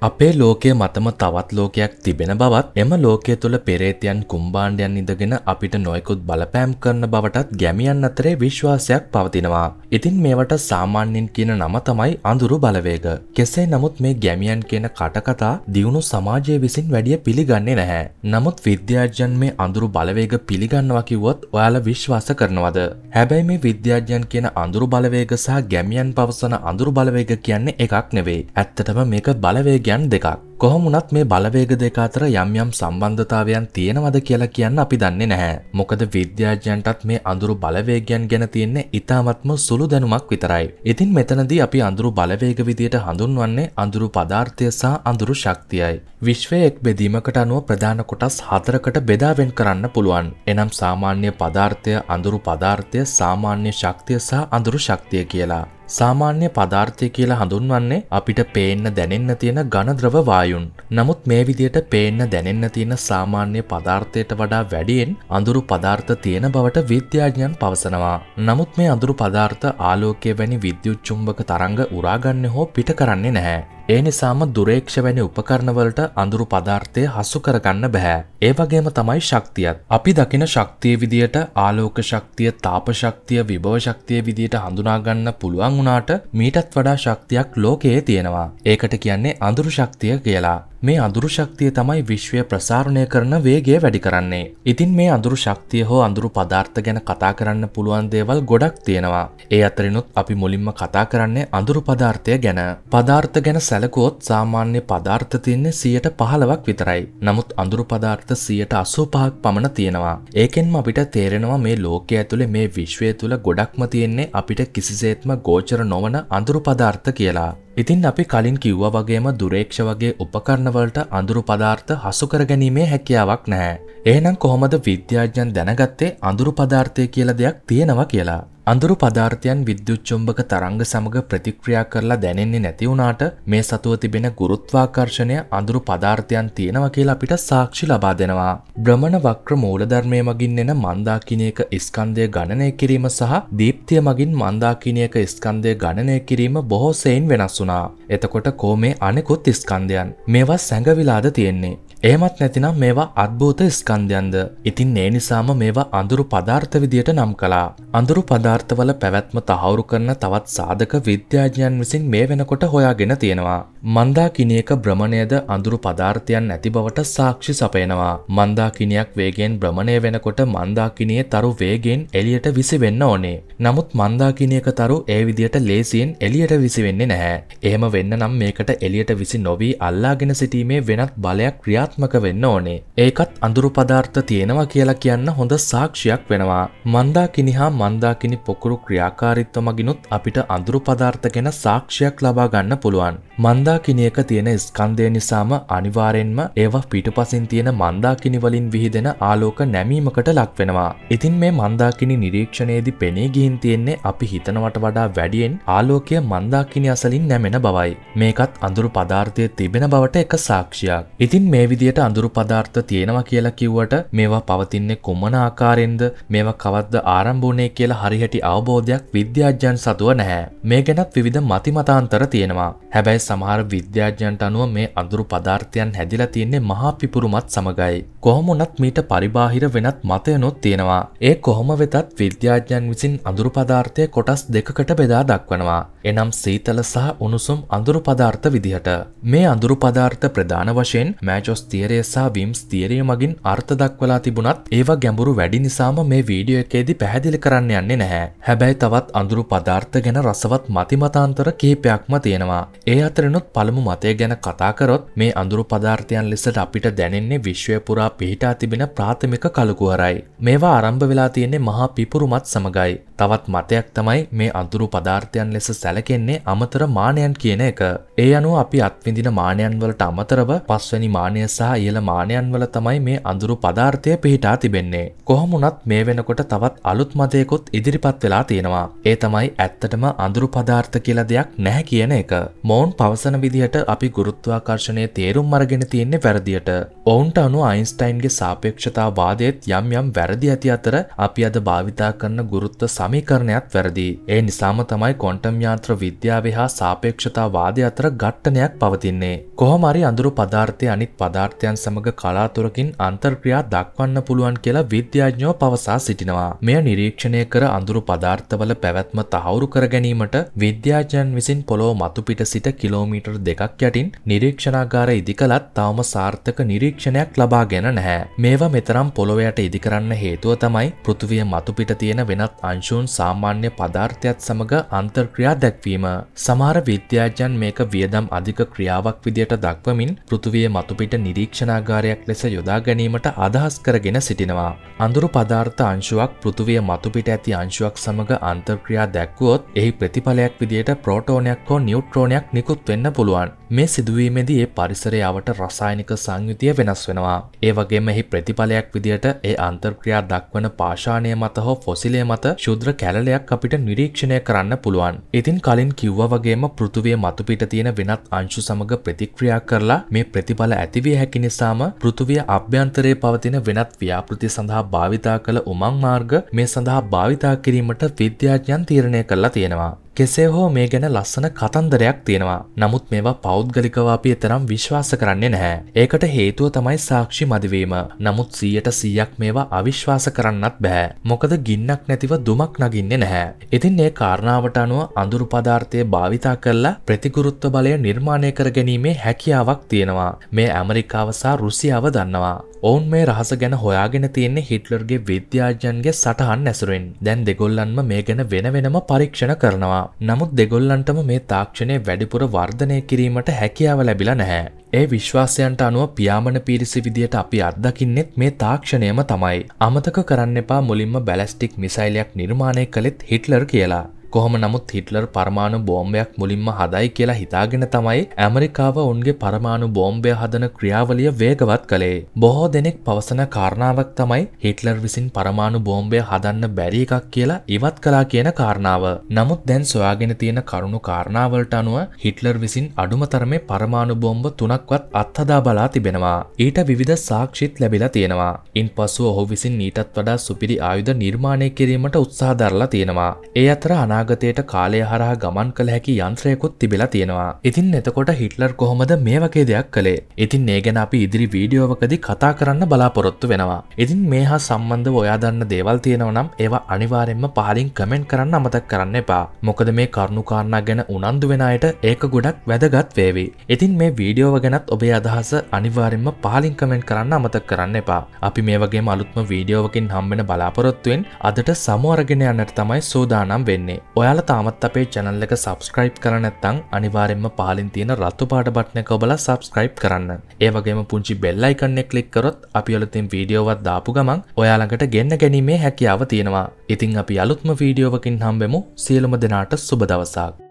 අපේ ලෝකය මතම තවත් ලෝකයක් තිබෙන බවත් එම ලෝකය තුළ පෙරේතයන් කුම්බාණ්ඩයන් ඉඳගෙන අපිට නොයකුත් බලපෑම් කරන බවටත් ගැමියන් අතරේ විශ්වාසයක් පවතිනවා. ඉතින් මේවට සාමාන්‍යයෙන් කියන නම තමයි අඳුරු බලවේග. කෙසේ නමුත් මේ ගැමියන් කියන කටකතා දියුණු සමාජය විසින් වැඩිය පිළිගන්නේ නැහැ. නමුත් විද්‍යාඥයන් මේ අඳුරු බලවේග පිළිගන්නවා කිව්වොත් ඔයාලා විශ්වාස කරනවද? හැබැයි මේ විද්‍යාඥයන් කියන අඳුරු බලවේග සහ ගැමියන් පවසන අඳුරු බලවේග කියන්නේ එකක් නෙවෙයි. ඇත්තටම මේක බලවේග ගියන් දෙකක් කොහොමුණත් මේ බලවේග දෙක අතර යම් යම් සම්බන්ධතාවයන් තියෙනවද කියලා කියන්න අපි දන්නේ නැහැ. මොකද විද්‍යාඥයන්ටත් මේ අඳුරු බලවේගයන් ගැන තියෙන්නේ ඉතාමත්ම සුළු දැනුමක් විතරයි. ඉතින් මෙතනදී අපි අඳුරු බලවේග විදියට හඳුන්වන්නේ අඳුරු පදාර්ථය සහ අඳුරු ශක්තියයි. විශ්වය එක් බෙදීමකට අනුව ප්‍රධාන කොටස් හතරකට බෙදා වෙන් කරන්න පුළුවන්. එනම් සාමාන්‍ය පදාර්ථය, අඳුරු පදාර්ථය, සාමාන්‍ය ශක්තිය සහ අඳුරු ශක්තිය කියලා. සාමාන්‍ය පදාර්ථය කියලා හඳුන්වන්නේ අපිට පේන්න දැනෙන්න තියෙන ඝන ද්‍රව වායු සයුන්. නමුත් මේ විදියට පේන්න දැනෙන්න තියෙන සාමාන්‍ය පදාර්ථයට වඩා වැඩියෙන් අඳුරු පදාර්ථ තියෙන බවට විද්‍යාඥයන් පවසනවා. නමුත් මේ අඳුරු පදාර්ථ ආලෝකය වැනි විද්‍යුච්චුම්භක තරංග උරාගන්න හෝ පිට කරන්නේ නැහැ. ඒ නිසාම දුරේක්ෂ වැනි උපකරණවලට අඳුරු පදාර්ථය හසු කරගන්න බැහැ. ඒ වගේම තමයි ශක්තියත්. අපි දකින ශක්තිය විදියට ආලෝක ශක්තිය, තාප ශක්තිය, විභව ශක්තිය විදියට හඳුනා ගන්න පුළුවන් වුණාට මීටත් වඩා ශක්තියක් ලෝකයේ තියෙනවා. ඒකට කියන්නේ අඳුරු ශක්තිය කියලා. මේ අඳුරු ශක්තිය තමයි විශ්වය ප්‍රසාරණය කරන වේගේ වැඩි කරන්නේ. ඉතින් මේ අඳුරු ශක්තිය හෝ අඳුරු පදාර්ථ ගැන කතා කරන්න පුළුවන් දේවල් ගොඩක් තියෙනවා. ඒ අතරිනුත් අපි මුලින්ම කතා කරන්නේ අඳුරු පදාර්ථය ගැන. පදාර්ථ ගැන සැලකුවොත් සාමාන්‍ය පදාර්ථ තියන්නේ සියයට පහලවක් විතරයි. නමුත් අඳුරු පදාර්ථ සියයට අසූ පහක් පමණ තියෙනවා. ඒකෙන්ම අපිට තේරෙනවා මේ ලෝකය ඇතුළේ මේ විශ්වය තුළ ගොඩක්ම තියෙන්නේ අපිට කිසිසේත්ම ගෝචර නොවන අඳුරු පදාර්ථ කියලා. ඉතින් අපි කලින් කිව්වා වගේම දුරේක්ෂ වගේ උපකරණවලට අඳුරු පදාර්ථ හසු කරගැනීමේ හැකියාවක් නැහැ. එහෙනම් කොහොමද විද්‍යාඥයන් දැනගත්තේ අඳුරු පදාර්ථය කියලා දෙයක් තියෙනවා කියලා. අඳුරු පදාර්ථයන් විද්‍යුච්චුම්භක තරංග සමඟ ප්‍රතික්‍රියා කරලා දැනෙන්නේ නැති වුණාට මේ සතුව තිබෙන ගුරුත්වාකර්ෂණය අඳුරු පදාර්ථයන් තියෙනවා කියලා අපිට සාක්ෂි ලබා දෙනවා. භ්‍රමණ වක්‍ර මූලධර්මය මගින් එන මන්දාකිනයක ස්කන්ධය ගණනය කිරීම සහ දීප්තිය මගින් මන්දාකිනයක ස්කන්ධය ගණනය කිරීම බොහෝ සෙයින් වෙනස් වුණා. එතකොට කෝමේ අනෙකුත් ස්කන්ධයන් මේවා සැඟවිලාද තියෙන්නේ. එහෙමත් නැතිනම් මේවා අත්භූත ස්කන්ධයන්ද. ඉතින් ඒ නිසාම මේවා අඳුරු පදාර්ථ විදියට නම් කළා. අඳුරු පදාර්ථ පදාර්ථවල පැවැත්ම තහවුරු කරන තවත් සාධක විද්‍යාඥයන් විසින් මේ වෙනකොට හොයාගෙන තියෙනවා. මන්දාකිනියක භ්‍රමණයද අඳුරු පදාර්ථයන් නැති බවට සාක්ෂි සපයනවා. මන්දාකිනියක් වේගෙන් භ්‍රමණය වෙනකොට මන්දාකිනියේ තරු වේගෙන් එළියට විසිවෙන්න ඕනේ. නමුත් මන්දාකිනියක තරු ඒ විදියට ලේසියෙන් එළියට විසිවෙන්නේ නැහැ. එහෙම වෙන්න නම් මේකට එළියට විසි නොවී අල්ලාගෙන සිටීමේ වෙනත් බලයක් ක්‍රියාත්මක වෙන්න ඕනේ. ඒකත් අඳුරු පදාර්ථ තියෙනවා කියලා කියන්න හොඳ සාක්ෂියක් වෙනවා. මන්දාකිනි හා මන්දාකිනි පොකුරු ක්‍රියාකාරිත්ව මගිනුත් අපිට අඳුරු පදාර්ථ ගැන සාක්ෂයක් ලබා ගන්න පුළුවන්. මන්දාකිනියක තියෙන ස්කන්දය නිසාම අනිවාරෙන්ම ඒවා පිටුපසින් තියෙන මන්දාකිනිවලින් විහිදෙන ආලෝක නැමීමකට ලක්වෙනවා. ඉතින් මේ මන්දාකිනි නිරීක්ෂණයේදි පෙනී ගිහින් තියෙන්නේ අපි හිතනවට වඩා වැඩියෙන් ආලෝකය මන්දාකිනි අසලින් නැමෙන බවයි. මේකත් අඳුරු පදාර්ථය තිබෙන බවට එක සාක්ෂයක්. ඉතින් මේ විදියට අඳුරු පදාර්ථ තියෙනවා කියලා කිව්වට මේවා පවතින්නේ කොමන ආකාරෙන්ද මේවා කවද්ද ආරම්භ වුණේ කියලා හරියට ඇති අවබෝධයක් විද්‍යාජ්‍යන් සතුව නැහැ. මේ ගැනත් විවිධ මතිමතාන්තර තියෙනවා. හැබැයි සමහර විද්‍යාජ්‍යන්ට අනුව මේ අඳුරු පදාර්ථයන් හැදිලා තියන්නේ මහා පිපුරුමත් සමගයි. කොහොමුණත් මීට පරිබාහිර වෙනත් මතයනොත් තියෙනවා. ඒ කොහොම වෙතත් විද්‍යාජ්‍යන් විසින් අඳුරු පදාර්ථය කොටස් දෙකකට බෙදා දක්වනවා. එනම් සීතල සහ උණුසුම් අඳුරු පදාර්ථ විදිහට. මේ අඳුරු පදාර්ථ ප්‍රධාන වශයෙන් මෑජොස් තියරය සහ විම්ස් තියරය මගින් අර්ථ දක්වලා තිබුණත් ඒවා ගැඹුරු වැඩි නිසාම මේ වීඩියෝ එකේදී පැහැදිලි කරන්න යන්නේ නැහැ. නැහැ. හැබැයි තවත් අඳුරු පදාර්ථ ගැන රසවත් මතිමතාන්තර කිහිපයක්ම තියෙනවා. ඒ අතරනුත් පළමු මතය ගැන කතාකරොත් මේ අඳුරු පදාර්ථයන් ලෙසට අපිට දැනෙන්නේ විශ්වය පුරා පිහිටා තිබෙන ප්‍රාථමික කළුකුවරයි. මේවා ආරම්භ වෙලා තියෙන්නේ මහා පිපුරුමත් සමගයි. තවත් මතයක් තමයි මේ අඳුරු පදාර්ථයන් ලෙස සැලකෙන්නේ අමතර මානයන් කියන එක. ඒ අනුව අපි අත්විඳින මානයන් වලට අමතරව පස්වැනි මානය සහ ඉහළ මානයන් වල තමයි මේ අඳුරු පදාර්ථය පිහිටා තිබෙන්නේ. කොහොමුණත් මේ වෙනකොට තවත් අලුත් මතයකුත් ඉදිරිපත් ඉදිරිපත් වෙලා තියෙනවා ඒ තමයි ඇත්තටම අඳුරු පදාර්ථ කියලා දෙයක් නැහැ කියන එක මෝන් පවසන විදිහට අපි ගුරුත්වාකර්ශණය තේරුම් අරගෙන තියෙන්නේ වැරදියට ඔවුන්ට අනු අයින්ස්ටයින්ගේ සාපේක්ෂතා වාදයත් යම් යම් වැරදි ඇති අතර අපි අද භාවිතා කරන ගුරුත්ව සමීකරණයත් වැරදි ඒ නිසාම තමයි කොන්ටම් යාන්ත්‍ර විද්‍යාව හා සාපේක්ෂතා වාදය අතර ගට්ටනයක් පවතින්නේ කොහොමරි අඳුරු පදාර්ථය අනිත් පදාර්ථයන් සමඟ කලාතුරකින් අන්තර්ක්‍රියා දක්වන්න පුළුවන් කියලා විද්‍යාඥෝ පවසා සිටිනවා මෙය නිරීක්ෂණය කර අඳුරු අනතුරු පදාර්ථවල පැවැත්ම තහවුරු කරගැනීමට විද්‍යාඥන් විසින් පොළොව මතුපිට සිට කිලෝමීටර් දෙකක් යටින් නිරීක්ෂණාගාර ඉදිකලත් තවම සාර්ථක නිරීක්ෂණයක් ලබාගෙන නැහැ. මේවා මෙතරම් පොළොවයට ඉදිකරන්න හේතුව තමයි පෘතුවිය මතුපිට තියෙන වෙනත් අංශුන් සාමාන්‍ය පදාර්ථයත් සමඟ අන්තර්ක්‍රියා දැක්වීම. සමහර විද්‍යාඥන් මේක වියදම් අධික ක්‍රියාවක් විදියට දක්වමින් පෘතුවිය මතුපිට නිරීක්ෂණාගාරයක් ලෙස යොදා ගැනීමට අදහස් කරගෙන සිටිනවා. අඳුරු පදාර්ථ අංශුවක් පෘතුවිය මතුපිට ඇති අංශුවක් රාශුවක් සමඟ අන්තර්ක්‍රියා දැක්වුවොත් එහි ප්‍රතිඵලයක් විදියට ප්‍රෝටෝනයක් හෝ නිියුට්‍රෝනයක් නිකුත් වෙන්න පුළුවන් මේ සිදුවීමේදී ඒ පරිසරයාවට රසායනික සංයුතිය වෙනස් වෙනවා ඒ වගේම එහි ප්‍රතිඵලයක් විදියට ඒ අන්තර්ක්‍රියා දක්වන පාශානය මත හෝ ෆොසිලය මත ශුද්‍ර කැලලයක් අපිට නිරීක්ෂණය කරන්න පුළුවන් ඉතින් කලින් කිව්ව වගේම පෘතුවේ මතුපිට තියෙන වෙනත් අංශු සමඟ ප්‍රතික්‍රියා කරලා මේ ප්‍රතිඵල ඇතිවිය හැකි නිසාම පෘතුවිය අභ්‍යන්තරයේ පවතින වෙනත් ව්‍යාපෘති සඳහා භාවිතා කළ උමං මාර්ග මේ සඳහා භාවිතා කිරීම කිරීමට විද්‍යාඥයන් තීරණය කරලා තියෙනවා කෙසේ හෝ මේ ගැන ලස්සන කතන්දරයක් තියෙනවා. නමුත් මේවා පෞද්ගලිකව අපි එතරම් විශ්වාස කරන්නේ නැහැ. ඒකට හේතුව තමයි සාක්ෂි මදිවීම. නමුත් 100%ක් මේවා අවිශ්වාස කරන්නත් බෑ. මොකද ගින්නක් නැතිව දුමක් නගින්නේ නැහැ. ඉතින් මේ කාරණාවට අනුව අඳුරු පදාර්ථය භාවිතා කරලා ප්‍රතිගුරුත්ව බලය නිර්මාණය කර ගැනීමේ හැකියාවක් තියෙනවා. මේ ඇමරිකාව සහ රුසියාව දන්නවා. ඔවුන් මේ රහස ගැන හොයාගෙන තියෙන්නේ හිට්ලර්ගේ විද්‍යාඥන්ගේ සටහන් ඇසුරෙන්. දැන් දෙගොල්ලන්ම මේ ගැන වෙන වෙනම පරීක්ෂණ කරනවා. තියෙනවා. නමුත් දෙගොල්ලන්ටම මේ තාක්ෂණය වැඩිපුර වර්ධනය කිරීමට හැකියාව ලැබිලා නැහැ. ඒ විශ්වාසයන්ට අනුව පියාමන පිරිසි විදියට අපි අත්දකින්නෙත් මේ තාක්ෂණයම තමයි. අමතක කරන්න එපා මුලින්ම බැලස්ටික් මිසයිලයක් නිර්මාණය කළෙත් හිට්ලර් කියලා. කොහොම නමුත් හිටලර් පරමාණු බෝම්බයක් මුලින්ම හදයි කියලා හිතාගෙන තමයි ඇමරිකාව ඔවුන්ගේ පරමාණු බෝම්බය හදන ක්‍රියාවලිය වේගවත් කළේ. බොහෝ දෙනෙක් පවසන කාරණාවක් තමයි හිටලර් විසින් පරමාණු බෝම්බය හදන්න බැරි එකක් කියලා ඉවත් කලා කියන කාරණාව. නමුත් දැන් සොයාගෙන තියෙන කරුණු කාරණාවලට අනුව හිටලර් විසින් අඩුමතරමේ පරමාණු බෝම්බ තුනක්වත් අත්හදා බලා තිබෙනවා. ඊට විවිධ සාක්ෂිත් ලැබිලා තියෙනවා. ඉන් පසුව ඔහු විසින් ඊටත් වඩා සුපිරි ආයුධ නිර්මාණය කිරීමට උත්සාහ දරලා තියෙනවා. ඒ අතර අනා අනාගතයට කාලය හරහා ගමන් කළ හැකි යන්ත්‍රයකුත් තිබිලා තියෙනවා. ඉතින් එතකොට හිට්ලර් කොහොමද මේ වගේ දෙයක් කළේ? ඉතින් ඒ ගැන අපි ඉදිරි වීඩියෝවකදී කතා කරන්න බලාපොරොත්තු වෙනවා. ඉතින් මේ හා සම්බන්ධව ඔයා දන්න දේවල් තියෙනවා නම් ඒවා අනිවාර්යෙන්ම පහලින් කමෙන්ට් කරන්න අමතක කරන්න එපා. මොකද මේ කරුණුකාරණා ගැන උනන්දු වෙන අයට ඒක ගොඩක් වැදගත් වේවි. ඉතින් මේ වීඩියෝව ගැනත් ඔබේ අදහස අනිවාර්යෙන්ම පහලින් කමෙන්ට් කරන්න අමතක කරන්න එපා. අපි මේ වගේම අලුත්ම වීඩියෝවකින් හම්බෙන බලාපොරොත්තුවෙන් අදට සමෝරගෙන යන්නට තමයි සූදානම් වෙන්නේ. ඔයාල තාමත් අපේ චැනල් එක සබස්ක්‍රයිප් කර නැත්තං අනිවාරෙන්ම පාලින් තියෙන රත්තු පාට බට්න ඔබල සබස්ක්‍රයිප් කරන්න ඒවගේම පුංචි බෙල්ලයිකන්නෙ කලික් කරොත් අපි ඔලතින් වීඩියෝවත් දාපු ගමන් ඔයාළඟට ගෙන්න්න ගැනීමේ හැකියාව තියෙනවා ඉතිං අපි අලුත්ම වීඩියෝවකින් හම්බෙමු සියලුම දෙනාට සුබදවසාක්